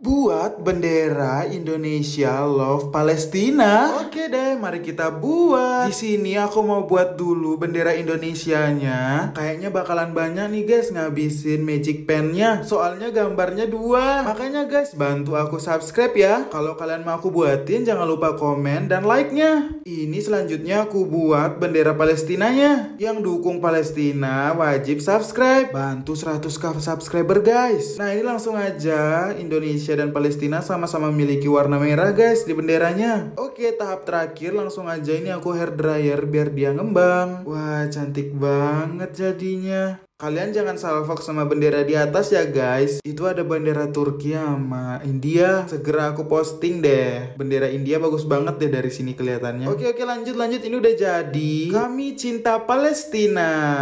Buat bendera Indonesia Love Palestina. Oke deh, mari kita buat. Di sini aku mau buat dulu bendera Indonesianya. Kayaknya bakalan banyak nih guys ngabisin magic pennya. Soalnya gambarnya dua. Makanya guys, bantu aku subscribe ya. Kalau kalian mau aku buatin, jangan lupa komen dan like-nya. Ini selanjutnya aku buat bendera Palestina nya Yang dukung Palestina wajib subscribe. Bantu 100k subscriber guys. Nah ini langsung aja Indonesia Indonesia dan Palestina sama-sama memiliki warna merah guys di benderanya. Oke, tahap terakhir langsung aja ini aku hair dryer biar dia ngembang. Wah, cantik banget jadinya. Kalian jangan salah fokus sama bendera di atas ya guys Itu ada bendera Turki sama India Segera aku posting deh Bendera India bagus banget deh dari sini kelihatannya Oke oke lanjut lanjut ini udah jadi Kami cinta Palestina